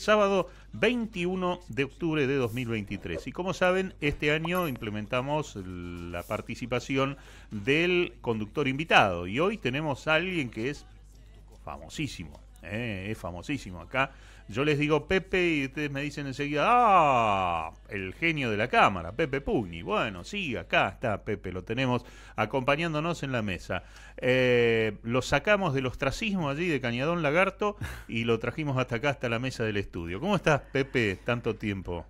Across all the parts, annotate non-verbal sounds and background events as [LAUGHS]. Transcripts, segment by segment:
sábado 21 de octubre de 2023. Y como saben, este año implementamos la participación del conductor invitado y hoy tenemos a alguien que es famosísimo, ¿eh? es famosísimo acá yo les digo Pepe y ustedes me dicen enseguida, ah, el genio de la cámara, Pepe Pugni. Bueno, sí, acá está Pepe, lo tenemos acompañándonos en la mesa. Eh, lo sacamos del ostracismo allí de Cañadón Lagarto y lo trajimos hasta acá, hasta la mesa del estudio. ¿Cómo estás, Pepe, tanto tiempo?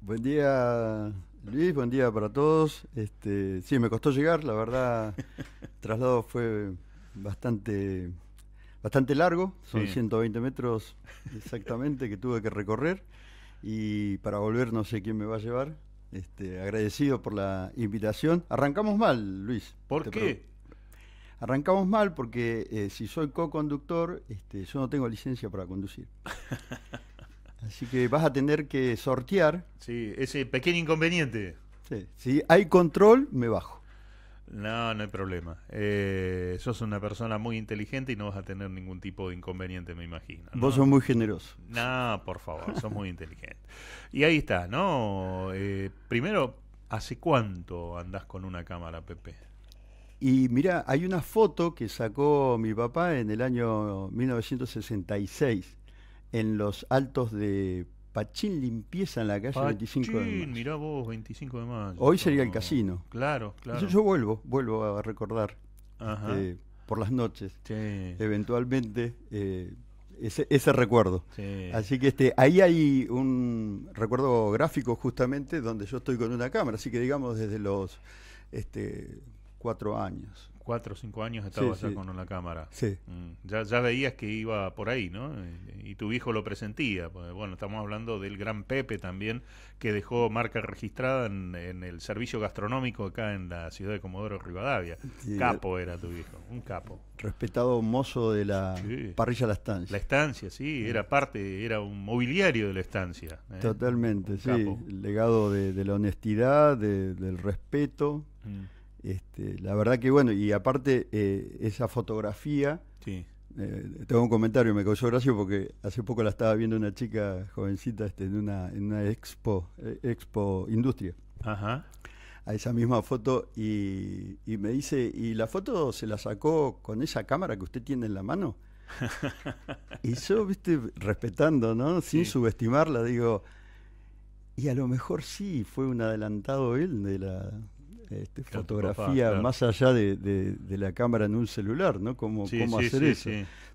Buen día, Luis, buen día para todos. Este, sí, me costó llegar, la verdad, el traslado fue bastante bastante largo, son 120 metros exactamente que tuve que recorrer y para volver no sé quién me va a llevar. Este, agradecido por la invitación. Arrancamos mal, Luis. ¿Por qué? Arrancamos mal porque eh, si soy co-conductor, este, yo no tengo licencia para conducir. [LAUGHS] Así que vas a tener que sortear. Sí, ese pequeño inconveniente. Sí, si hay control, me bajo. No, no hay problema. Eh, sos una persona muy inteligente y no vas a tener ningún tipo de inconveniente, me imagino. Vos sos muy generoso. No, por favor, sos muy inteligente. Y ahí está, ¿no? Eh, primero, ¿hace cuánto andás con una cámara, Pepe? Y mira, hay una foto que sacó mi papá en el año 1966 en los altos de Pachín Limpieza en la calle 25 de mayo. mirá vos, 25 de mayo. Hoy sería el casino. Claro, claro. Yo, yo vuelvo, vuelvo a recordar este, por las noches, eventualmente, eh, ese, recuerdo. Así que este, ahí hay un recuerdo gráfico justamente donde yo estoy con una cámara, así que digamos desde los este, cuatro años cuatro o cinco años estaba con la cámara. Sí. Mm. Ya, veías que iba por ahí, ¿no? Y, tu hijo lo presentía. Pues, bueno, estamos hablando del gran Pepe también, que dejó marca registrada en, el servicio gastronómico acá en la ciudad de Comodoro Rivadavia. capo era tu hijo, un capo. Respetado mozo de la parrilla La Estancia. La Estancia, sí, era parte, era un mobiliario de la Estancia. ¿eh? Totalmente, sí. Legado de, la honestidad, del respeto. Mm. Este, la verdad que bueno, y aparte eh, esa fotografía, eh, tengo un comentario, me causó gracia porque hace poco la estaba viendo una chica jovencita este, en, una, una expo, eh, expo industria. A esa misma foto y, me dice, ¿y la foto se la sacó con esa cámara que usted tiene en la mano? [LAUGHS] y yo, viste, respetando, ¿no? Sin subestimarla, digo, y a lo mejor sí, fue un adelantado él de la, este, fotografía más allá de, la cámara en un celular, ¿no? ¿Cómo, hacer eso?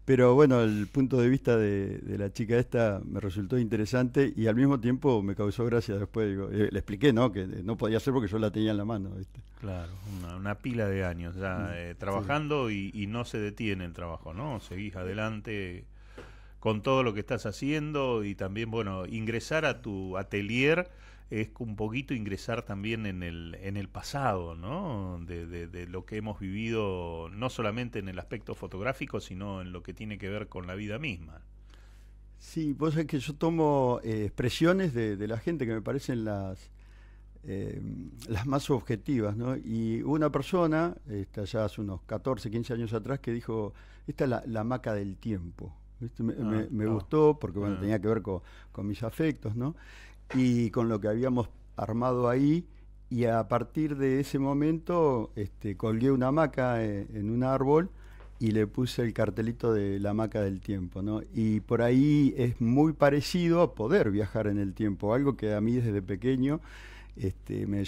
Pero bueno, el punto de vista de, la chica esta me resultó interesante y al mismo tiempo me causó gracia después. Eh, le expliqué, ¿no? Que eh, no podía hacer porque yo la tenía en la mano. Claro, una, pila de años ya mm, eh, trabajando y, y, no se detiene el trabajo, ¿no? Seguís adelante con todo lo que estás haciendo y también, bueno, ingresar a tu atelier es un poquito ingresar también en el, en el pasado, ¿no? De, lo que hemos vivido, no solamente en el aspecto fotográfico, sino en lo que tiene que ver con la vida misma. Sí, vos sabés que yo tomo eh, expresiones de, la gente que me parecen las, eh, las más objetivas, ¿no? Y una persona, esta, ya hace unos 14, 15 años atrás, que dijo, esta es la, maca del tiempo. Me, ah, gustó porque bueno, ah. tenía que ver con, con mis afectos, ¿no? y con lo que habíamos armado ahí y a partir de ese momento este, colgué una hamaca eh, en, un árbol y le puse el cartelito de la hamaca del tiempo, ¿no? Y por ahí es muy parecido a poder viajar en el tiempo, algo que a mí desde pequeño este, me,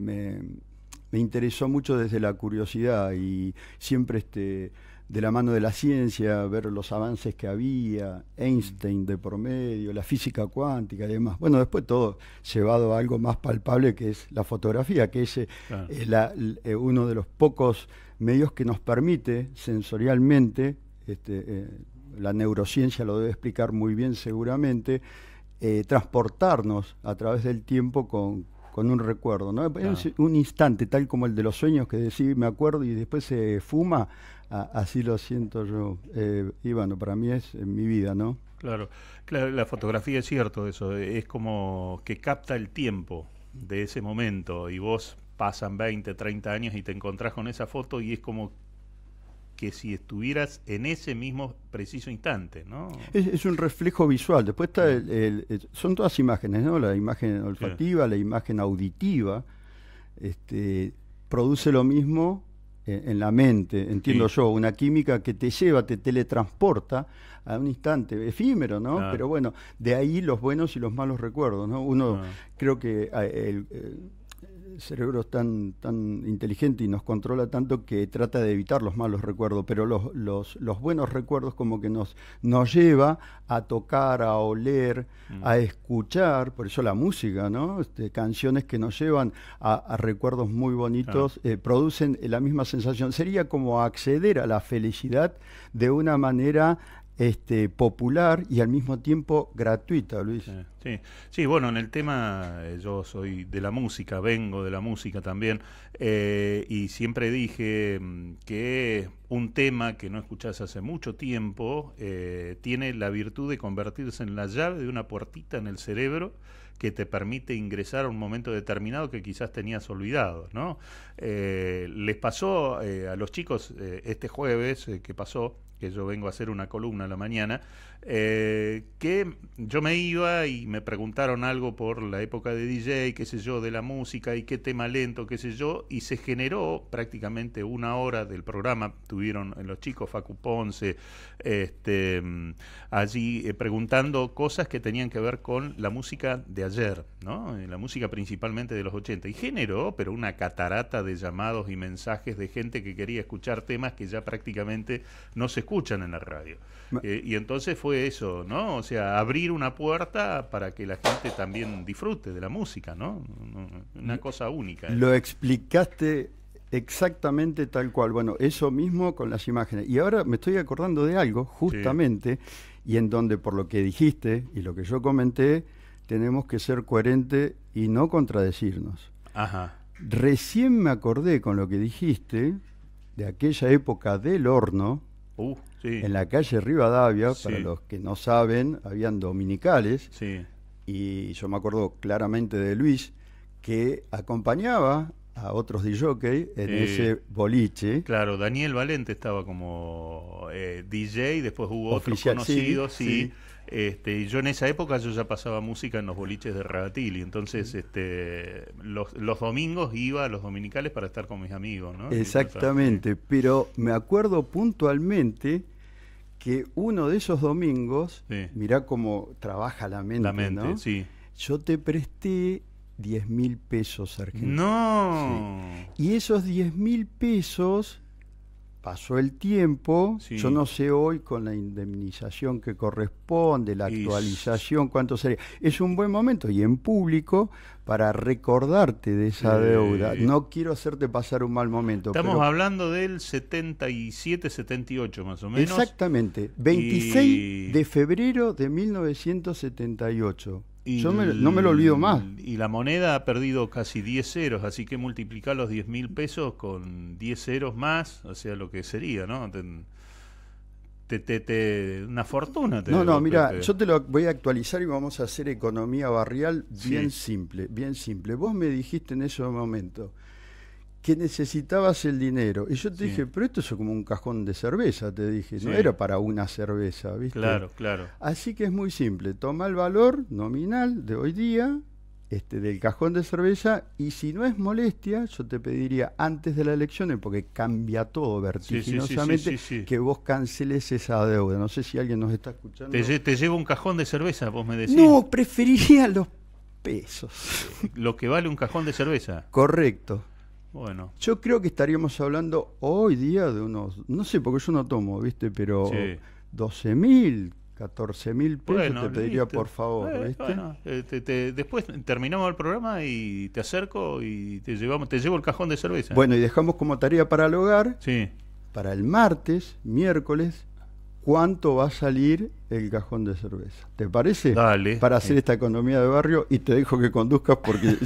me interesó mucho desde la curiosidad y siempre este, de la mano de la ciencia, ver los avances que había, Einstein de promedio, la física cuántica y demás. Bueno, después todo llevado a algo más palpable que es la fotografía, que es eh, eh, uno de los pocos medios que nos permite sensorialmente, este, eh, la neurociencia lo debe explicar muy bien seguramente, transportarnos a través del tiempo con, un recuerdo, Un instante, tal como el de los sueños que decís, me acuerdo y después se fuma, así lo siento yo. Eh, y bueno, para mí es en eh, mi vida, ¿no? Claro, claro, la fotografía es cierto eso, eh, es como que capta el tiempo de ese momento y vos pasan 20, 30 años y te encontrás con esa foto y es como que si estuvieras en ese mismo preciso instante, ¿no? Es, un reflejo visual. Después está el, son todas imágenes, ¿no? La imagen olfativa, la imagen auditiva, este, produce lo mismo en la mente, entiendo yo, una química que te lleva, te teletransporta a un instante efímero, ¿no? Pero bueno, de ahí los buenos y los malos recuerdos, ¿no? Uno, creo que eh, el eh, cerebro es tan, tan inteligente y nos controla tanto que trata de evitar los malos recuerdos, pero los, los, buenos recuerdos como que nos, nos lleva a tocar, a oler, mm. a escuchar, por eso la música, ¿no? Este, canciones que nos llevan a, recuerdos muy bonitos, eh, producen la misma sensación. Sería como acceder a la felicidad de una manera este, popular y al mismo tiempo gratuita, Luis. Eh, sí. sí, bueno, en el tema eh, yo soy de la música, vengo de la música también, eh, y siempre dije mm, que un tema que no escuchás hace mucho tiempo, eh, tiene la virtud de convertirse en la llave de una puertita en el cerebro que te permite ingresar a un momento determinado que quizás tenías olvidado, ¿no? Eh, les pasó eh, a los chicos este jueves que pasó, que yo vengo a hacer una columna la mañana, que yo me iba y me preguntaron algo por la época de DJ, qué sé yo, de la música y qué tema lento, qué sé yo, y se generó prácticamente una hora del programa estuvieron eh, los chicos, Facu Ponce, este, mm, allí eh, preguntando cosas que tenían que ver con la música de ayer, ¿no? Eh, la música principalmente de los 80. Y generó, pero una catarata de llamados y mensajes de gente que quería escuchar temas que ya prácticamente no se escuchan en la radio. y entonces fue eso, ¿no? O sea, abrir una puerta para que la gente también disfrute de la música, ¿no? Una cosa única. Lo explicaste Exactamente tal cual. Bueno, eso mismo con las imágenes. Y ahora me estoy acordando de algo, justamente, y en donde por lo que dijiste y lo que yo comenté, tenemos que ser coherentes y no contradecirnos. Ajá. Recién me acordé con lo que dijiste de aquella época del horno, uh, en la calle Rivadavia, para los que no saben, habían dominicales, y yo me acuerdo claramente de Luis, que acompañaba a otros DJ en ese boliche. Claro, Daniel Valente estaba como eh, DJ, después hubo otros conocidos este, y yo en esa época yo ya pasaba música en los boliches de ragatili entonces este, los, domingos iba a los dominicales para estar con mis amigos. ¿no? Exactamente, pero me acuerdo puntualmente que uno de esos domingos, mirá cómo trabaja la mente, yo te presté 10 mil pesos argentinos. No. Y esos 10 mil pesos, pasó el tiempo, yo no sé hoy con la indemnización que corresponde, la actualización, cuánto sería. Es un buen momento y en público para recordarte de esa deuda. No quiero hacerte pasar un mal momento. Estamos hablando del 77, 78 más o menos. Exactamente, 26 de febrero de 1978. Yo no me lo olvido más. Y la moneda ha perdido casi 10 ceros, así que multiplicar los 10 mil pesos con 10 ceros más, o sea, lo que sería, ¿no? una fortuna. Te no, no, mira, yo te lo voy a actualizar y vamos a hacer economía barrial bien simple, bien simple. Vos me dijiste en ese momento, que necesitabas el dinero. Y yo te dije, pero esto es como un cajón de cerveza, te dije, no era para una cerveza, ¿viste? Claro, claro. Así que es muy simple, toma el valor nominal de hoy día, este, del cajón de cerveza y si no es molestia, yo te pediría antes de las elecciones, eh, porque cambia todo vertiginosamente, que vos canceles esa deuda. No sé si alguien nos está escuchando. Te, te llevo un cajón de cerveza, vos me decís. No, preferiría los pesos. Lo que vale un cajón de cerveza. Correcto. Bueno. Yo creo que estaríamos hablando hoy día de unos, no sé, porque yo no tomo, ¿viste? Pero 12.000, 12 mil, 14 mil pesos te pediría por favor, eh, eh, después terminamos el programa y te acerco y te llevamos, te llevo el cajón de cerveza. Bueno, y dejamos como tarea para el hogar, sí. para el martes, miércoles, cuánto va a salir el cajón de cerveza. ¿Te parece? Dale. Para hacer esta economía de barrio y te dejo que conduzcas porque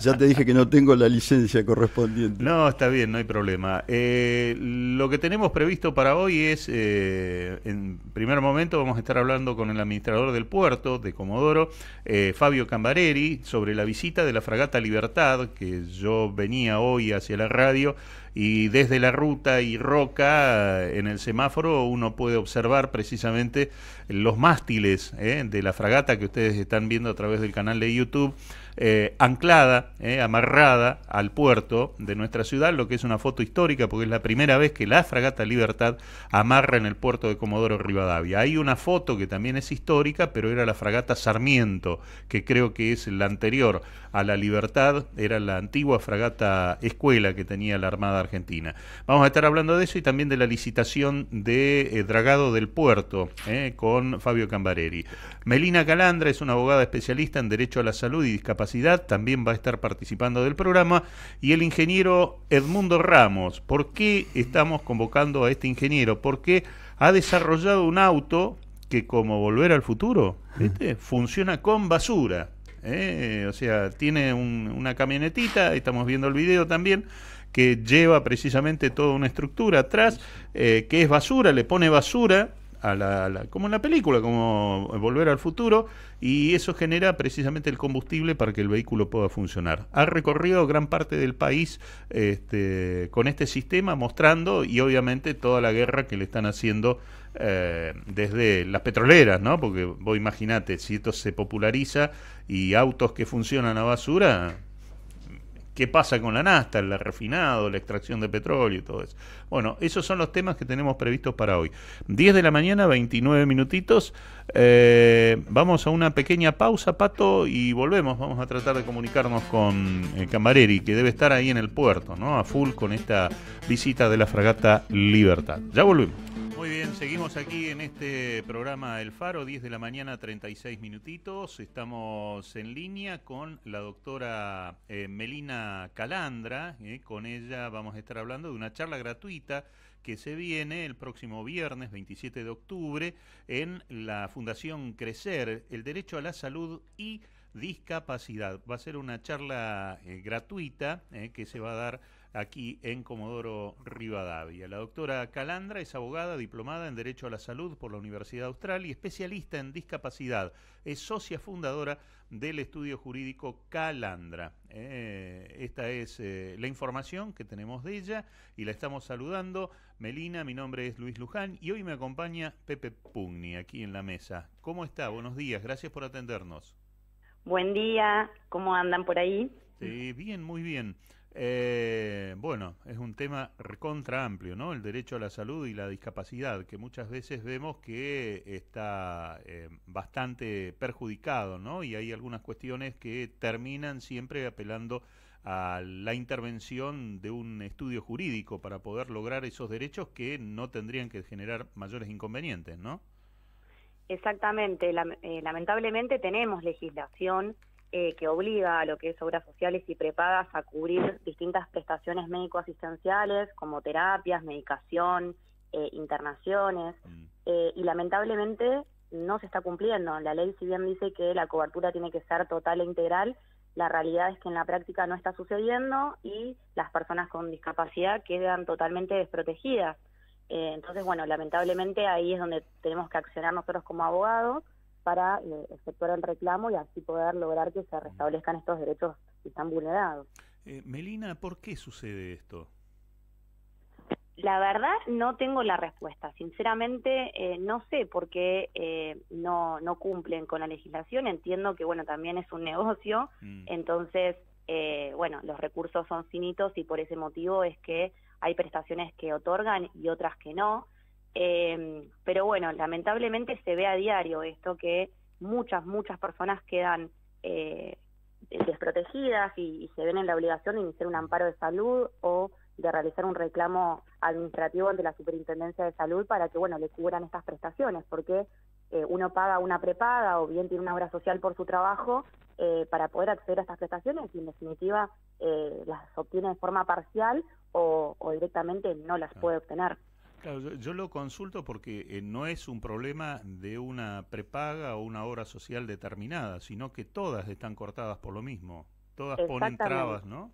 ya, te dije que no tengo la licencia correspondiente. No, está bien, no hay problema. Eh, lo que tenemos previsto para hoy es, eh, en primer momento vamos a estar hablando con el administrador del puerto de Comodoro, eh, Fabio Cambareri, sobre la visita de la fragata Libertad, que yo venía hoy hacia la radio y desde la ruta y roca en el semáforo uno puede observar precisamente los mástiles eh, de la fragata que ustedes están viendo a través del canal de YouTube. Eh, anclada, eh, amarrada al puerto de nuestra ciudad, lo que es una foto histórica porque es la primera vez que la fragata Libertad amarra en el puerto de Comodoro Rivadavia. Hay una foto que también es histórica, pero era la fragata Sarmiento, que creo que es la anterior a la Libertad, era la antigua fragata Escuela que tenía la Armada Argentina. Vamos a estar hablando de eso y también de la licitación de eh, dragado del puerto con Fabio Cambareri. Melina Calandra es una abogada especialista en derecho a la salud y discapacidad también va a estar participando del programa, y el ingeniero Edmundo Ramos. ¿Por qué estamos convocando a este ingeniero? Porque ha desarrollado un auto que como volver al futuro, este, funciona con basura. Eh, o sea, tiene una camionetita, estamos viendo el video también, que lleva precisamente toda una estructura atrás, eh, que es basura, le pone basura a la, como en la película, como Volver al Futuro, y eso genera precisamente el combustible para que el vehículo pueda funcionar. Ha recorrido gran parte del país este, con este sistema, mostrando y obviamente toda la guerra que le están haciendo eh, desde las petroleras, ¿no? Porque vos imaginate, si esto se populariza y autos que funcionan a basura, qué pasa con la Nasta, el refinado, la extracción de petróleo y todo eso. Bueno, esos son los temas que tenemos previstos para hoy. 10 de la mañana, 29 minutitos. Eh, vamos a una pequeña pausa, Pato, y volvemos. Vamos a tratar de comunicarnos con eh, Camareri, que debe estar ahí en el puerto, ¿no? A full con esta visita de la fragata Libertad. Ya volvemos. Muy bien, seguimos aquí en este programa El Faro, 10 de la mañana, 36 minutitos. Estamos en línea con la doctora eh, Melina Calandra. Eh, con ella vamos a estar hablando de una charla gratuita que se viene el próximo viernes 27 de octubre en la Fundación Crecer, el derecho a la salud y discapacidad. Va a ser una charla eh, gratuita que se va a dar aquí en Comodoro Rivadavia. La doctora Calandra es abogada diplomada en Derecho a la Salud por la Universidad Austral y especialista en discapacidad. Es socia fundadora del estudio jurídico Calandra. Eh, esta es eh, la información que tenemos de ella y la estamos saludando. Melina, mi nombre es Luis Luján y hoy me acompaña Pepe Pugni aquí en la mesa. ¿Cómo está? Buenos días, gracias por atendernos. Buen día, ¿cómo andan por ahí? bien, muy bien. Eh, bueno, es un tema contra amplio, ¿no? El derecho a la salud y la discapacidad, que muchas veces vemos que está eh, bastante perjudicado, ¿no? Y hay algunas cuestiones que terminan siempre apelando a la intervención de un estudio jurídico para poder lograr esos derechos que no tendrían que generar mayores inconvenientes, ¿no? Exactamente. Eh, lamentablemente tenemos legislación eh, que obliga a lo que es obras sociales y prepagas a cubrir distintas prestaciones médico-asistenciales como terapias, medicación, eh, internaciones, mm. eh, y lamentablemente no se está cumpliendo. La ley, si bien dice que la cobertura tiene que ser total e integral, la realidad es que en la práctica no está sucediendo y las personas con discapacidad quedan totalmente desprotegidas. Eh, entonces, bueno, lamentablemente ahí es donde tenemos que accionar nosotros como abogados para eh, efectuar el reclamo y así poder lograr que se restablezcan estos derechos que están vulnerados. Eh, Melina, ¿por qué sucede esto? La verdad no tengo la respuesta. Sinceramente eh, no sé por qué no, no cumplen con la legislación. Entiendo que bueno también es un negocio, mm. entonces bueno los recursos son finitos y por ese motivo es que hay prestaciones que otorgan y otras que no. Em, pero bueno, lamentablemente se ve a diario esto que muchas, muchas personas quedan eh, desprotegidas y, se ven en la obligación de iniciar un amparo de salud o de realizar un reclamo administrativo ante la Superintendencia de Salud para que, bueno, le cubran estas prestaciones, porque eh, uno paga una prepaga o bien tiene una obra social por su trabajo eh, para poder acceder a estas prestaciones y en definitiva las obtiene de forma parcial o, directamente no las puede obtener. Claro, yo, lo consulto porque eh, no es un problema de una prepaga o una obra social determinada, sino que todas están cortadas por lo mismo. Todas ponen trabas, ¿no?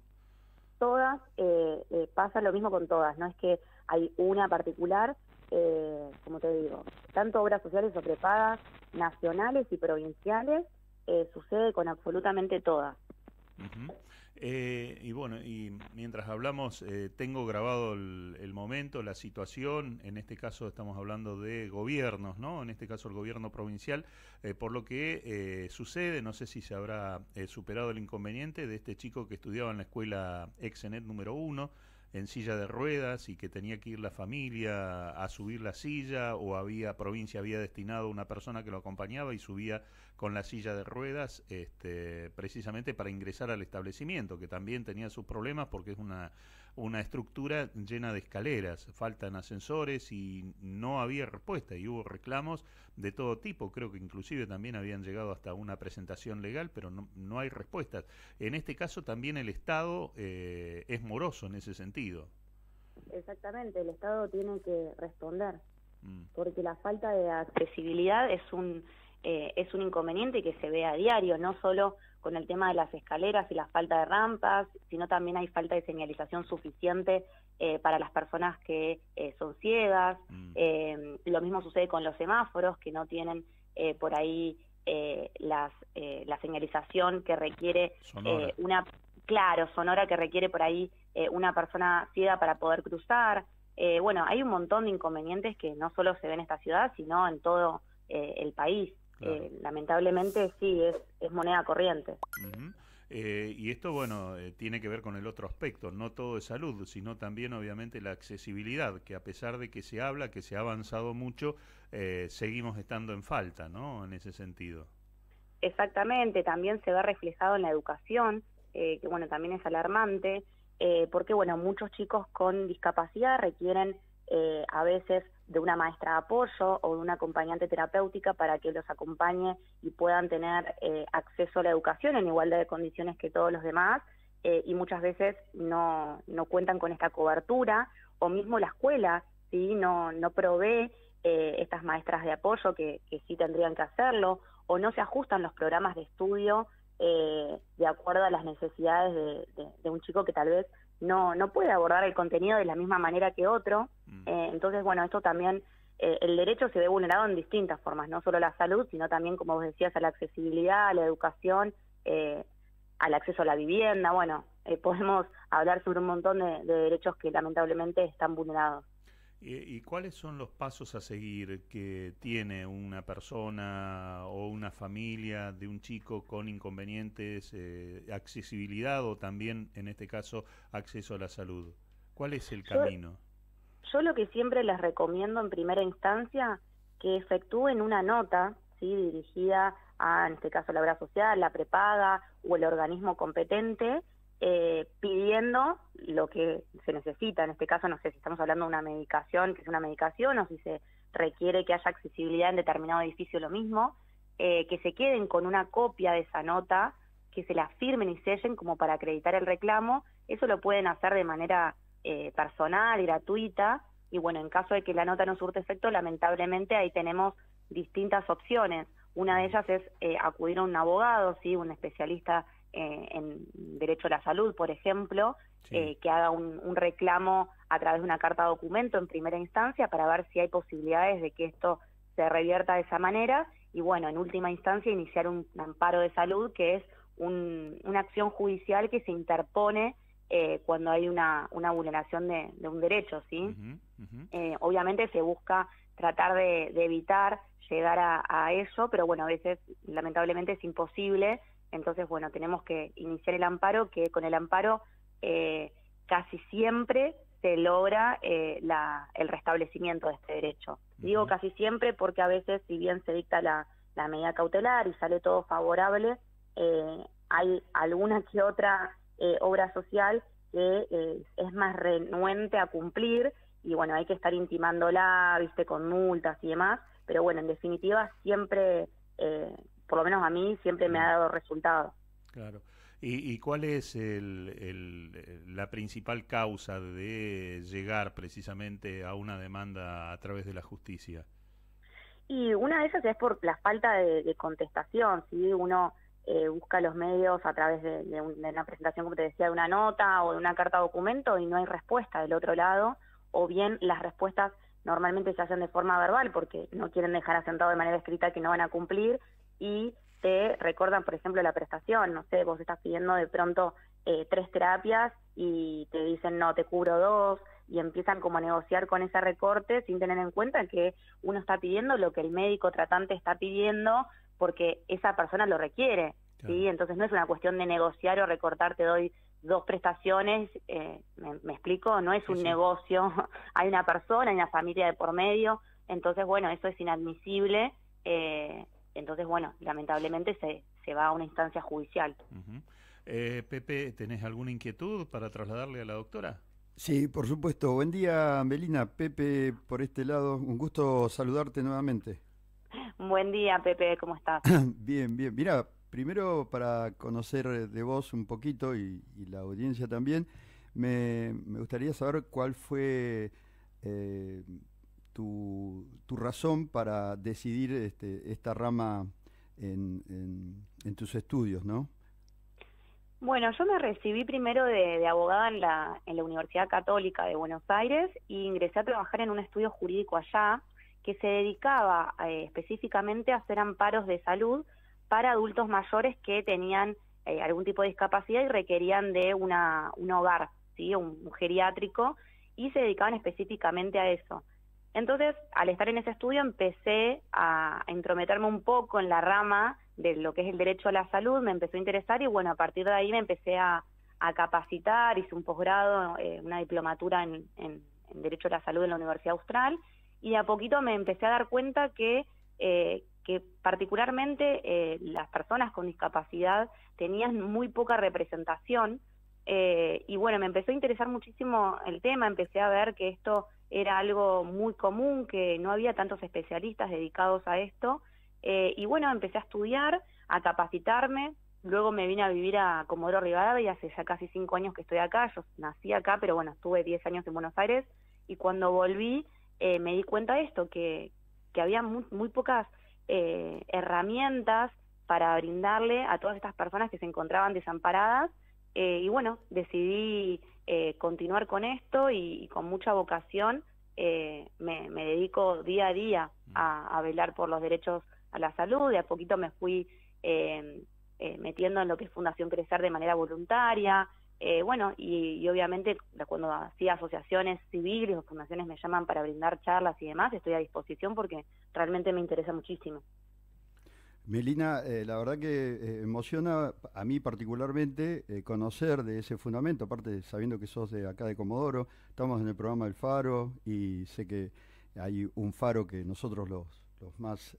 Todas, eh, eh, pasa lo mismo con todas, no es que hay una particular, eh, como te digo, tanto obras sociales o prepagas nacionales y provinciales, sucede con absolutamente todas. Eh, y bueno, y mientras hablamos, eh, tengo grabado el, momento, la situación, en este caso estamos hablando de gobiernos, ¿no? En este caso el gobierno provincial, eh, por lo que sucede, no sé si se habrá superado el inconveniente de este chico que estudiaba en la escuela Exenet número 1, en silla de ruedas y que tenía que ir la familia a subir la silla o había provincia había destinado una persona que lo acompañaba y subía con la silla de ruedas este, precisamente para ingresar al establecimiento que también tenía sus problemas porque es una una estructura llena de escaleras, faltan ascensores y no había respuesta y hubo reclamos de todo tipo, creo que inclusive también habían llegado hasta una presentación legal, pero no, no hay respuestas. En este caso también el Estado eh, es moroso en ese sentido. Exactamente, el Estado tiene que responder, mm. porque la falta de accesibilidad es un eh, es un inconveniente que se ve a diario, no solo con el tema de las escaleras y la falta de rampas, sino también hay falta de señalización suficiente eh, para las personas que eh, son ciegas. Mm. lo mismo sucede con los semáforos que no tienen por ahí la señalización que requiere una, claro, sonora que requiere por ahí una persona ciega para poder cruzar. bueno, hay un montón de inconvenientes que no solo se ven en esta ciudad, sino en todo el país lamentablemente sí, es, moneda corriente. Eh, y esto, bueno, eh, tiene que ver con el otro aspecto, no todo de salud, sino también obviamente la accesibilidad, que a pesar de que se habla, que se ha avanzado mucho, eh, seguimos estando en falta, ¿no? En ese sentido. Exactamente, también se ve reflejado en la educación, que bueno, también es alarmante, porque bueno, muchos chicos con discapacidad requieren a veces de una maestra de apoyo o de una acompañante terapéutica para que los acompañe y puedan tener eh, acceso a la educación en igualdad de condiciones que todos los demás eh, y muchas veces no, cuentan con esta cobertura o mismo la escuela ¿sí? no, no provee eh, estas maestras de apoyo que, sí tendrían que hacerlo o no se ajustan los programas de estudio de acuerdo a las necesidades de, un chico que tal vez no, no puede abordar el contenido de la misma manera que otro. Mm. Eh, entonces, bueno, esto también, eh, el derecho se ve vulnerado en distintas formas, no solo la salud, sino también, como vos decías, a la accesibilidad, a la educación, eh, al acceso a la vivienda. Bueno, [LAUGHS] podemos hablar sobre un montón de derechos que lamentablemente están vulnerados. ¿Y cuáles son los pasos a seguir que tiene una persona o una familia de un chico con inconvenientes, eh, accesibilidad o también, en este caso, acceso a la salud? ¿Cuál es el camino? Yo, lo que siempre les recomiendo en primera instancia, que efectúen una nota ¿sí? dirigida a, en este caso, la obra social, la prepaga o el organismo competente, eh, pidiendo lo que se necesita. En este caso, no sé si estamos hablando de una medicación, que es una medicación, o si se requiere que haya accesibilidad en determinado edificio, lo mismo, eh, que se queden con una copia de esa nota, que se la firmen y sellen como para acreditar el reclamo. Eso lo pueden hacer de manera eh, personal, gratuita, y bueno, en caso de que la nota no surte efecto, lamentablemente ahí tenemos distintas opciones. Una de ellas es eh, acudir a un abogado, ¿sí? un especialista eh, en derecho a la salud, por ejemplo, eh, que haga un, reclamo a través de una carta documento en primera instancia para ver si hay posibilidades de que esto se revierta de esa manera y bueno, en última instancia iniciar un amparo de salud que es una acción judicial que se interpone eh, cuando hay una, vulneración de, un derecho, ¿sí? obviamente se busca tratar de, evitar llegar a, a, eso, pero bueno, a veces lamentablemente es imposible entonces, bueno, tenemos que iniciar el amparo, que con el amparo eh, casi siempre se logra eh, el restablecimiento de este derecho. Digo casi siempre porque a veces, si bien se dicta la, medida cautelar y sale todo favorable, eh, hay alguna que otra obra social que es más renuente a cumplir y bueno, hay que estar intimándola, viste, con multas y demás, pero bueno, en definitiva siempre por lo menos a mí, siempre me ha dado resultado. Claro. ¿Y, cuál es la principal causa de llegar precisamente a una demanda a través de la justicia? Y una de esas es por la falta de, contestación. Si uno eh, busca los medios a través de, una presentación, como te decía, de una nota o de una carta documento y no hay respuesta del otro lado, o bien las respuestas normalmente se hacen de forma verbal porque no quieren dejar asentado de manera escrita que no van a cumplir, y te recordan, por ejemplo, la prestación. No sé, vos estás pidiendo de pronto eh, tres terapias y te dicen, no, te cubro dos y empiezan como a negociar con ese recorte sin tener en cuenta que uno está pidiendo lo que el médico tratante está pidiendo porque esa persona lo requiere. Entonces no es una cuestión de negociar o recortar, te doy dos prestaciones, eh, me, explico, no es un negocio, [LAUGHS] hay una persona, hay una familia de por medio, entonces bueno, eso es inadmisible eh, entonces, bueno, lamentablemente se, va a una instancia judicial. Eh, Pepe, ¿tenés alguna inquietud para trasladarle a la doctora? Sí, por supuesto. Buen día, Melina. Pepe, por este lado, un gusto saludarte nuevamente. [LAUGHS] Buen día, Pepe, ¿cómo estás? [LAUGHS] bien, bien. Mira, primero para conocer de vos un poquito y, la audiencia también, me, gustaría saber cuál fue eh, tu, tu razón para decidir este, esta rama en, en, tus estudios, ¿no? Bueno, yo me recibí primero de, abogada en la, en la Universidad Católica de Buenos Aires e ingresé a trabajar en un estudio jurídico allá que se dedicaba eh, específicamente a hacer amparos de salud para adultos mayores que tenían eh, algún tipo de discapacidad y requerían de una, un hogar, un geriátrico, y se dedicaban específicamente a eso. Entonces, al estar en ese estudio, empecé a entrometerme un poco en la rama de lo que es el derecho a la salud, me empezó a interesar y bueno, a partir de ahí me empecé a, capacitar, hice un posgrado, eh, una diplomatura en, Derecho a la Salud en la Universidad Austral y a poquito me empecé a dar cuenta que, eh, que particularmente eh, las personas con discapacidad tenían muy poca representación eh, y bueno, me empezó a interesar muchísimo el tema, empecé a ver que esto era algo muy común, que no había tantos especialistas dedicados a esto. Eh, y bueno, empecé a estudiar, a capacitarme. Luego me vine a vivir a Comodoro Rivadavia, hace ya casi cinco años que estoy acá. Yo nací acá, pero bueno, estuve diez años en Buenos Aires. Y cuando volví, eh, me di cuenta de esto, que, que había muy, muy pocas herramientas para brindarle a todas estas personas que se encontraban desamparadas eh, y bueno, decidí eh, continuar con esto y, con mucha vocación eh, me, dedico día a día mm. a, velar por los derechos a la salud. y a poquito me fui em, metiendo en lo que es Fundación Crecer de manera voluntaria. bueno, y, y, obviamente cuando hacía asociaciones civiles o fundaciones me llaman para brindar charlas y demás, estoy a disposición porque realmente me interesa muchísimo. Melina, eh, la verdad que eh, emociona a mí particularmente eh, conocer de ese fundamento, aparte sabiendo que sos de acá de Comodoro, estamos en el programa El Faro y sé que hay un faro que nosotros los, los más,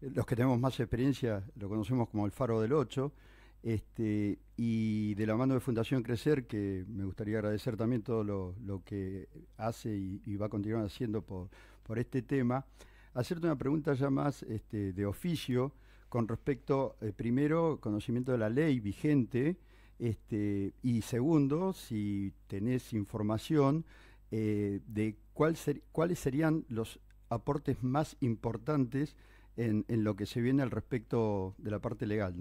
los que tenemos más experiencia lo conocemos como el Faro del 8, este, y de la mano de Fundación Crecer, que me gustaría agradecer también todo lo, que hace y, va a continuar haciendo por, por este tema hacerte una pregunta ya más este, de oficio con respecto, eh, primero, conocimiento de la ley vigente, este, y segundo, si tenés información eh, de cuál cuáles serían los aportes más importantes en, lo que se viene al respecto de la parte legal,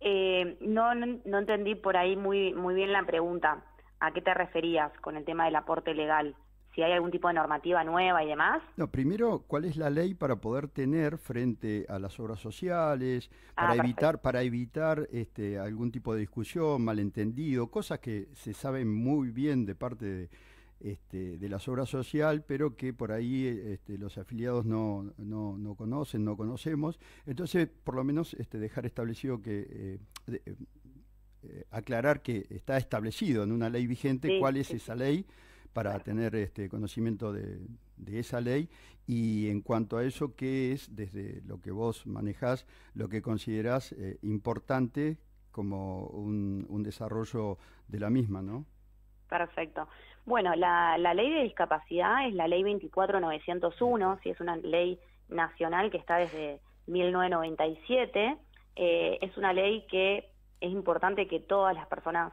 eh, ¿no? no, no entendí por ahí muy, muy bien la pregunta. ¿A qué te referías con el tema del aporte legal? si hay algún tipo de normativa nueva y demás. No, primero, ¿cuál es la ley para poder tener frente a las obras sociales, ah, para evitar, para evitar este, algún tipo de discusión, malentendido, cosas que se saben muy bien de parte de, este, de las obras social, pero que por ahí este, los afiliados no, conocen, no conocemos. Entonces, por lo menos este, dejar establecido que... Eh, eh, aclarar que está establecido en una ley vigente cuál es esa ley para tener este conocimiento de, esa ley. Y en cuanto a eso, ¿qué es desde lo que vos manejás, lo que considerás eh, importante como un, desarrollo de la misma, no? Perfecto. Bueno, la, ley de discapacidad es la ley 24901, si es una ley nacional que está desde 1997. Eh, es una ley que es importante que todas las personas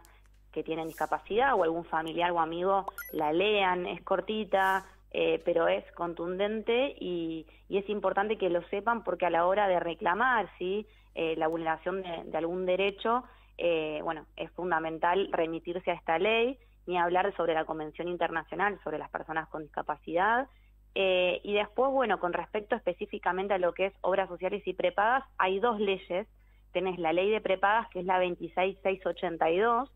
que tienen discapacidad o algún familiar o amigo la lean, es cortita, eh, pero es contundente y, es importante que lo sepan porque a la hora de reclamar ¿sí? Eh, la vulneración de, algún derecho, eh, bueno, es fundamental remitirse a esta ley, ni hablar sobre la Convención Internacional sobre las Personas con Discapacidad. y después, bueno, con respecto específicamente a lo que es obras sociales y prepagas, hay dos leyes. Tenés la ley de prepagas, que es la 26682,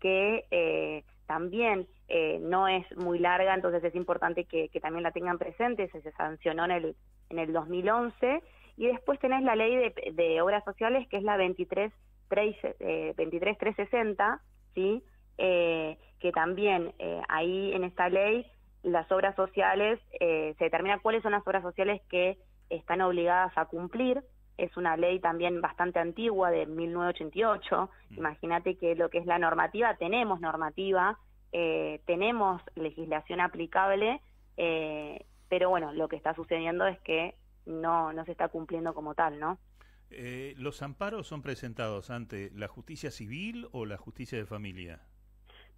que eh, también eh, no es muy larga, entonces es importante que, también la tengan presente, se, sancionó en el, en el 2011, y después tenés la ley de, obras sociales, que es la 23, eh, ¿sí? que también ahí en esta ley las obras sociales, se determina cuáles son las obras sociales que están obligadas a cumplir, es una ley también bastante antigua de 1988. Mm. Imagínate que lo que es la normativa, tenemos normativa, eh, tenemos legislación aplicable, eh, pero bueno, lo que está sucediendo es que no, no se está cumpliendo como tal, ¿no? Eh, ¿Los amparos son presentados ante la justicia civil o la justicia de familia?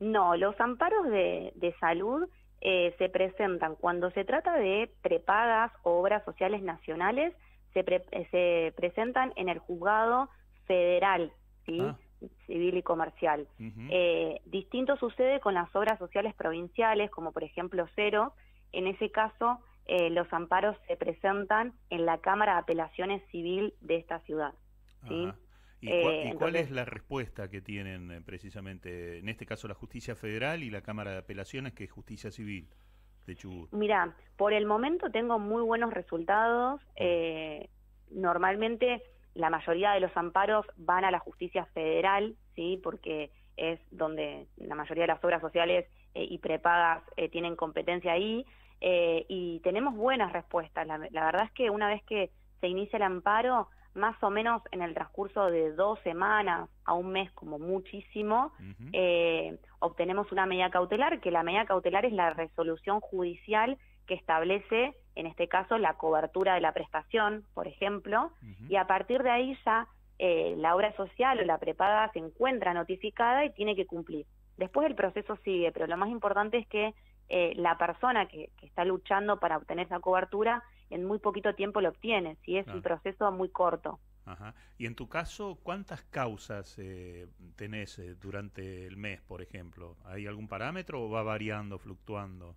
No, los amparos de, salud se presentan cuando se trata de prepagas, obras sociales nacionales eh, se, presentan en el juzgado federal, ah. civil y comercial. Eh, distinto sucede con las obras sociales provinciales, como por ejemplo Cero. En ese caso, eh, los amparos se presentan en la Cámara de Apelaciones Civil de esta ciudad. ¿Y, cuál es la respuesta que tienen precisamente, en este caso, la Justicia Federal y la Cámara de Apelaciones, que es Justicia Civil? Mira, por el momento tengo muy buenos resultados. Eh, normalmente la mayoría de los amparos van a la justicia federal, sí, porque es donde la mayoría de las obras sociales eh, y prepagas eh, tienen competencia ahí. y tenemos buenas respuestas. la verdad es que una vez que se inicia el amparo, más o menos en el transcurso de dos semanas a un mes como muchísimo, eh, obtenemos una medida cautelar, que la medida cautelar es la resolución judicial que establece, en este caso, la cobertura de la prestación, por ejemplo, y a partir de ahí ya eh, la obra social o la prepaga se encuentra notificada y tiene que cumplir. Después el proceso sigue, pero lo más importante es que eh, la persona que, que está luchando para obtener esa cobertura en muy poquito tiempo lo obtienes y es un proceso muy corto. Y en tu caso, ¿cuántas causas eh, tenés eh, durante el mes, por ejemplo? ¿Hay algún parámetro o va variando, fluctuando?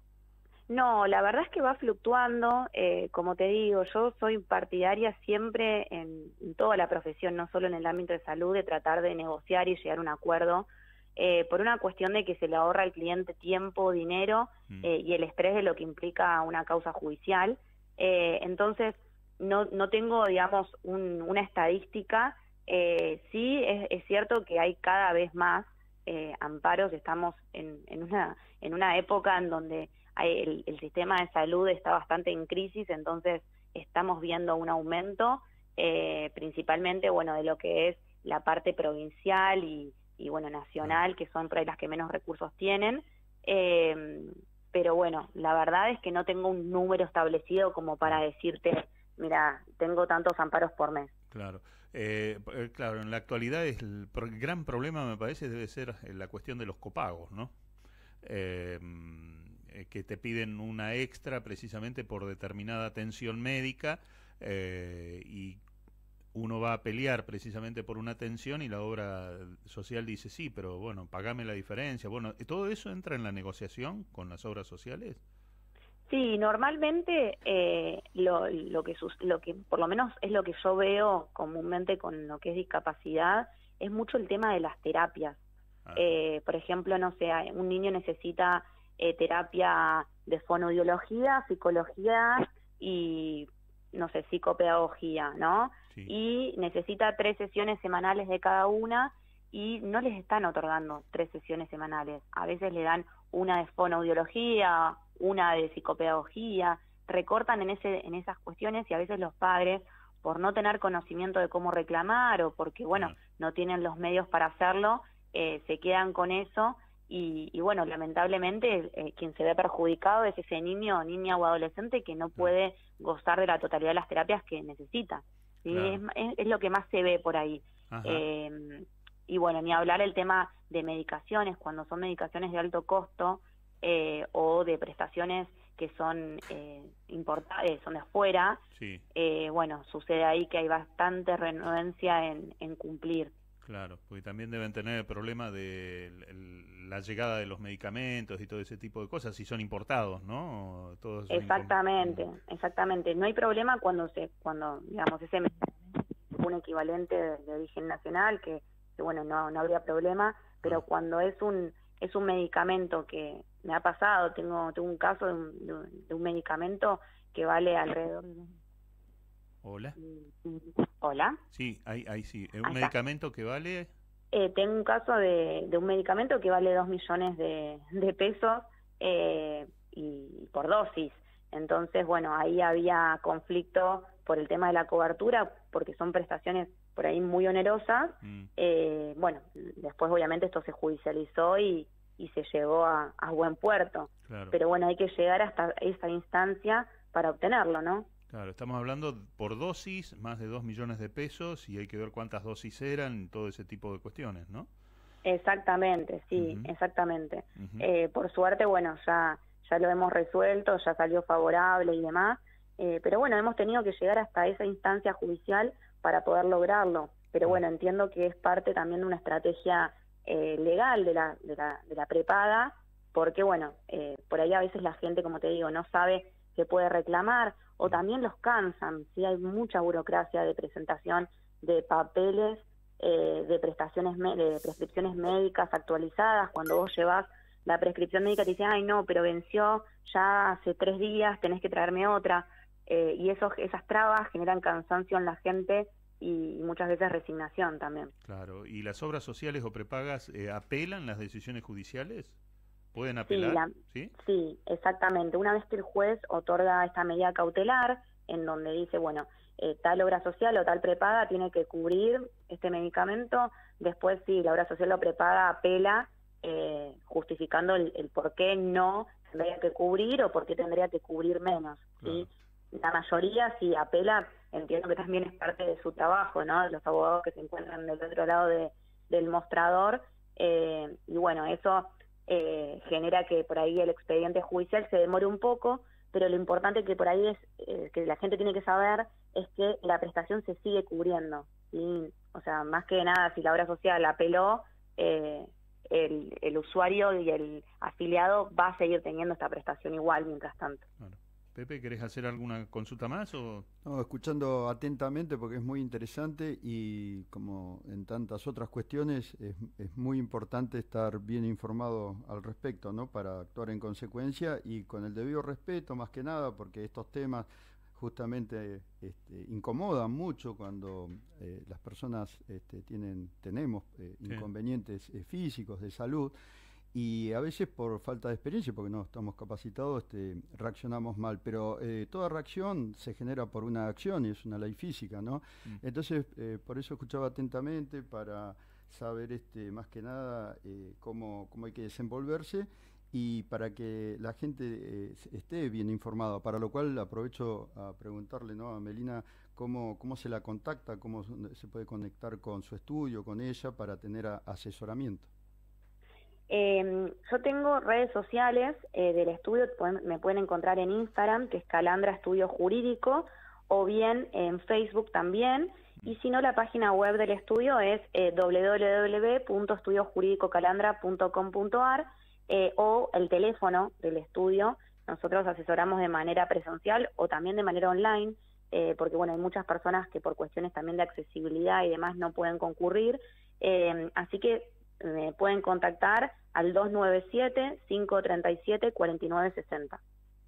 No, la verdad es que va fluctuando. Eh, como te digo, yo soy partidaria siempre en, toda la profesión, no solo en el ámbito de salud, de tratar de negociar y llegar a un acuerdo. Eh, por una cuestión de que se le ahorra al cliente tiempo, dinero mm. y el estrés de lo que implica una causa judicial. Eh, entonces, no, no tengo, digamos, una estadística. Eh, sí, es, cierto que hay cada vez más eh, amparos. Estamos en, en, una, en una época en donde el, sistema de salud está bastante en crisis, entonces estamos viendo un aumento, eh, principalmente, bueno, de lo que es la parte provincial y, y bueno, nacional, que son por ahí las que menos recursos tienen. Eh, pero bueno, la verdad es que no tengo un número establecido como para decirte, mira, tengo tantos amparos por mes. Claro, eh, eh, claro, en la actualidad el gran problema, me parece, debe ser eh, la cuestión de los copagos, ¿no? que te piden una extra precisamente por determinada atención médica eh, y uno va a pelear precisamente por una atención y la obra social dice, sí, pero bueno, pagame la diferencia. Bueno, ¿todo eso entra en la negociación con las obras sociales? Sí, normalmente eh, lo, que lo que por lo menos es lo que yo veo comúnmente con lo que es discapacidad es mucho el tema de las terapias. Ah. Eh, por ejemplo, no sé, un niño necesita eh, terapia de fonoaudiología, psicología y no sé, psicopedagogía, ¿no? y necesita tres sesiones semanales de cada una y no les están otorgando tres sesiones semanales. A veces le dan una de fonoaudiología, una de psicopedagogía, recortan en, ese, en esas cuestiones y a veces los padres, por no tener conocimiento de cómo reclamar o porque, bueno, no tienen los medios para hacerlo, eh, se quedan con eso y, bueno, lamentablemente eh, quien se ve perjudicado es ese niño, o niña o adolescente que no puede gozar de la totalidad de las terapias que necesita. Es, lo que más se ve por ahí. Eh, y bueno, ni hablar el tema de medicaciones, cuando son medicaciones de alto costo eh, o de prestaciones que son eh, eh son de afuera, bueno, sucede ahí que hay bastante renuencia en cumplir. Claro, porque también deben tener el problema de la llegada de los medicamentos y todo ese tipo de cosas, si son importados, ¿no? exactamente, exactamente. No hay problema cuando, se, cuando digamos, ese un equivalente de, origen nacional, que, bueno, no, no habría problema, pero ah. cuando es un, es un medicamento que me ha pasado, tengo, tengo un caso de un, de un medicamento que vale alrededor de Hola. Hola. Sí, ahí, ahí sí. ¿Un medicamento que vale? Eh, tengo un caso de, un medicamento que vale 2 millones de, pesos eh, y por dosis. Entonces, bueno, ahí había conflicto por el tema de la cobertura, porque son prestaciones por ahí muy onerosas. Mm. Eh, bueno, después obviamente esto se judicializó y, se llegó a, buen puerto. Pero bueno, hay que llegar hasta esa instancia para obtenerlo, ¿no? Claro, estamos hablando por dosis, más de 2 millones de pesos, y hay que ver cuántas dosis eran, todo ese tipo de cuestiones, ¿no? Exactamente, sí, exactamente. Eh, por suerte, bueno, ya, ya lo hemos resuelto, ya salió favorable y demás, eh, pero bueno, hemos tenido que llegar hasta esa instancia judicial para poder lograrlo. Pero bueno, entiendo que es parte también de una estrategia eh, legal de la, de la, de la prepaga, porque bueno, por ahí a veces la gente, como te digo, no sabe se puede reclamar, o también los cansan, si hay mucha burocracia de presentación de papeles, eh, de prestaciones, de prescripciones médicas actualizadas, cuando vos llevas la prescripción médica te dicen, ay no, pero venció ya hace tres días, tenés que traerme otra, eh, y esos, esas trabas generan cansancio en la gente y muchas veces resignación también. Claro, ¿y las obras sociales o prepagas eh, apelan las decisiones judiciales? ¿Pueden apelar? Sí, exactamente. Una vez que el juez otorga esta medida cautelar, en donde dice, bueno, eh, tal obra social o tal prepaga tiene que cubrir este medicamento, después si la obra social lo prepaga, apela eh, justificando el, por qué no tendría que cubrir o por qué tendría que cubrir menos. La mayoría si apela, entiendo que también es parte de su trabajo, ¿no? Los abogados que se encuentran del otro lado del mostrador. Eh, y bueno, eso eh, genera que por ahí el expediente judicial se demore un poco, pero lo importante que por ahí es eh, que la gente tiene que saber es que la prestación se sigue cubriendo. O sea, más que nada, si la obra social apeló, eh, el, usuario y el afiliado va a seguir teniendo esta prestación igual mientras tanto. Pepe, ¿querés hacer alguna consulta más? No, escuchando atentamente porque es muy interesante y como en tantas otras cuestiones es, muy importante estar bien informado al respecto, ¿no? Para actuar en consecuencia y con el debido respeto más que nada porque estos temas justamente este, incomodan mucho cuando eh, las personas este, tienen, tenemos eh, inconvenientes eh, físicos de salud y a veces por falta de experiencia, porque no estamos capacitados, este, reaccionamos mal. Pero eh, toda reacción se genera por una acción y es una ley física, ¿no? Mm. Entonces, eh, por eso escuchaba atentamente para saber este, más que nada eh, cómo, cómo hay que desenvolverse y para que la gente esté bien informada, para lo cual aprovecho a preguntarle ¿no? a Melina cómo, cómo se la contacta, cómo se puede conectar con su estudio, con ella, para tener asesoramiento. Eh, yo tengo redes sociales eh, del estudio, me pueden encontrar en Instagram, que es Calandra Estudio Jurídico, o bien en Facebook también. Y si no, la página web del estudio es eh, eh o el teléfono del estudio. Nosotros asesoramos de manera presencial o también de manera online, eh, porque bueno, hay muchas personas que por cuestiones también de accesibilidad y demás no pueden concurrir. Em, así que me pueden contactar al 297-537-4960.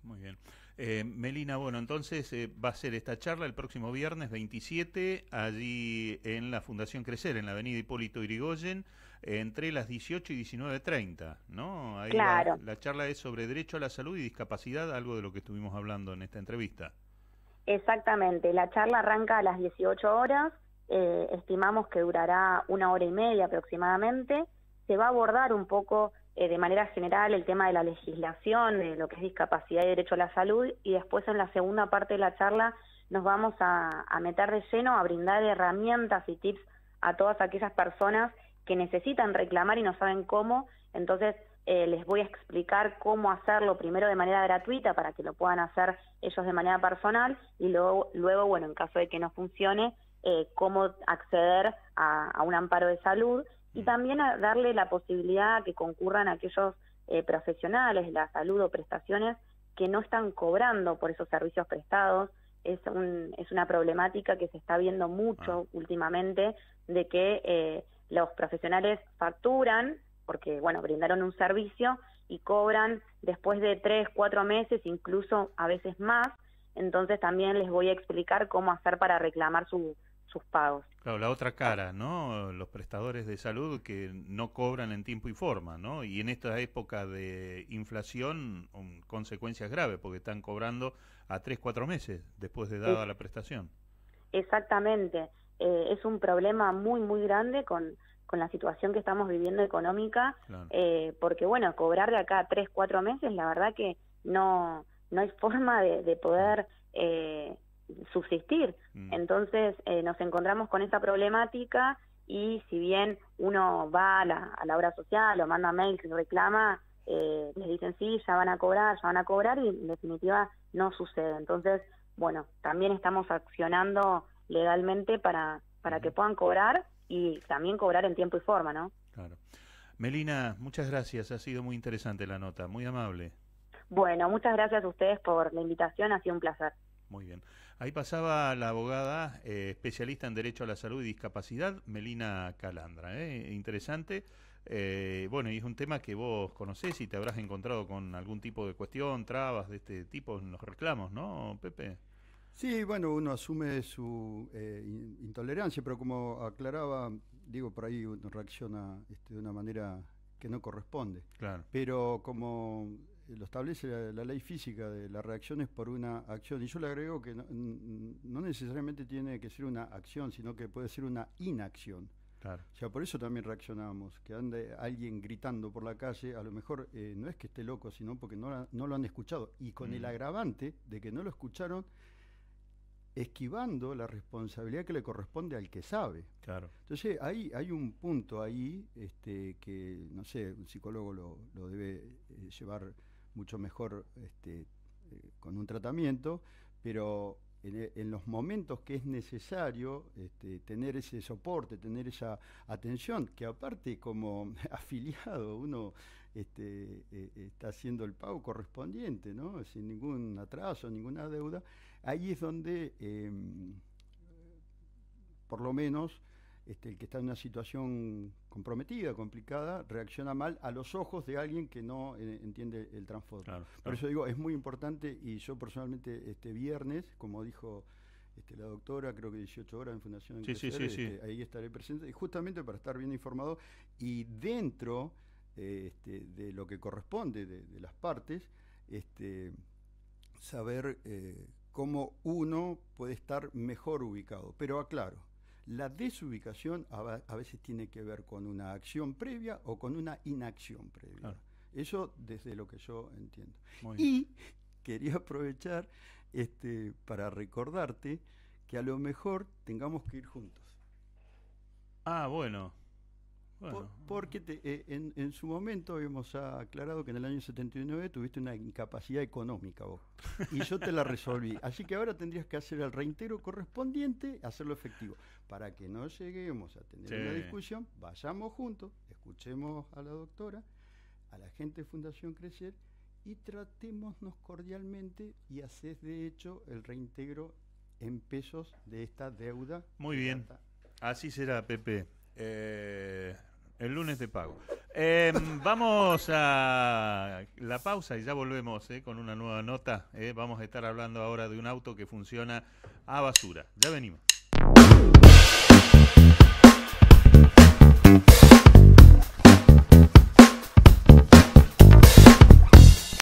Muy bien. Eh, Melina, bueno, entonces eh, va a ser esta charla el próximo viernes 27, allí en la Fundación Crecer, en la avenida Hipólito Yrigoyen, entre las 18 y 19.30, ¿no? Ahí la, charla es sobre derecho a la salud y discapacidad, algo de lo que estuvimos hablando en esta entrevista. Exactamente, la charla arranca a las 18 horas, eh, estimamos que durará una hora y media aproximadamente. Se va a abordar un poco eh, de manera general el tema de la legislación, de lo que es discapacidad y derecho a la salud, y después en la segunda parte de la charla nos vamos a, meter de lleno, a brindar herramientas y tips a todas aquellas personas que necesitan reclamar y no saben cómo. Entonces, eh, les voy a explicar cómo hacerlo primero de manera gratuita para que lo puedan hacer ellos de manera personal y luego, luego bueno, en caso de que no funcione, eh, cómo acceder a, un amparo de salud y también a darle la posibilidad a que concurran aquellos eh, profesionales de la salud o prestaciones que no están cobrando por esos servicios prestados. Es, una problemática que se está viendo mucho ah. últimamente de que eh, los profesionales facturan porque, bueno, brindaron un servicio y cobran después de tres, cuatro meses, incluso a veces más. Entonces también les voy a explicar cómo hacer para reclamar su, pagos. Claro, la otra cara, ¿no? Los prestadores de salud que no cobran en tiempo y forma, ¿no? Y en esta época de inflación, um, consecuencias graves, porque están cobrando a tres, cuatro meses después de dada la prestación. Exactamente. Eh, es un problema muy, muy grande con, con la situación que estamos viviendo económica, eh, porque bueno, cobrar de acá tres, cuatro meses, la verdad que no, no hay forma de, poder eh, subsistir. Mm. Entonces eh, nos encontramos con esa problemática y si bien uno va a la, a la obra social o manda mail que reclama, eh, les dicen sí, ya van a cobrar, ya van a cobrar y en definitiva no sucede. Entonces, bueno, también estamos accionando legalmente para, para que puedan cobrar y también cobrar en tiempo y forma, ¿no? Claro. Melina, muchas gracias, ha sido muy interesante la nota, muy amable. Bueno, muchas gracias a ustedes por la invitación, ha sido un placer. Muy bien. Ahí pasaba la abogada eh, especialista en Derecho a la Salud y Discapacidad, Melina Calandra. ¿eh? Interesante. Eh, bueno, y es un tema que vos conocés y te habrás encontrado con algún tipo de cuestión, trabas de este tipo en los reclamos, ¿no, Pepe? Sí, bueno, uno asume su intolerancia, pero como aclaraba, digo, por ahí uno reacciona este, de una manera que no corresponde. Claro. Pero como lo establece la, ley física de las reacciones por una acción. Y yo le agrego que no, necesariamente tiene que ser una acción, sino que puede ser una inacción. O sea, por eso también reaccionamos, que ande alguien gritando por la calle, a lo mejor eh, no es que esté loco, sino porque no, no lo han escuchado. Y con el mm. agravante de que no lo escucharon, esquivando la responsabilidad que le corresponde al que sabe. Claro. Entonces, hay hay un punto ahí este, que, no sé, un psicólogo lo, debe eh, llevar mucho mejor este, eh, con un tratamiento, pero en, los momentos que es necesario este, tener ese soporte, tener esa atención, que aparte como [LAUGHS] afiliado uno este, eh, está haciendo el pago correspondiente, ¿no? sin ningún atraso, ninguna deuda, ahí es donde, em, por lo menos, este, el que está en una situación comprometida, complicada, reacciona mal a los ojos de alguien que no eh, entiende el trasfondo. Por eso digo, es muy importante y yo personalmente este viernes, como dijo este, la doctora, creo que 18 horas en Fundación este, ahí estaré presente, justamente para estar bien informado y dentro eh, este, de lo que corresponde de, las partes, saber eh, cómo uno puede estar mejor ubicado. Pero aclaro, la desubicación a, veces tiene que ver con una acción previa o con una inacción previa. Eso desde lo que yo entiendo. y quería aprovechar este, para recordarte que a lo mejor tengamos que ir juntos. Ah, bueno porque eh, en, su momento habíamos aclarado que en el año 79 tuviste una incapacidad económica vos. Y yo te la resolví. [LAUGHS] Así que ahora tendrías que hacer el reintero correspondiente, hacerlo efectivo. Para que no lleguemos a tener una discusión, vayamos juntos, escuchemos a la doctora, a la gente de Fundación Crecer y tratémonos cordialmente y haces de hecho el reintegro en pesos de esta deuda. Muy bien. Así será, Pepe. Eh, el lunes de pago. Em, vamos a la pausa y ya volvemos eh, con una nueva nota. Eh. Vamos a estar hablando ahora de un auto que funciona a basura. Ya venimos.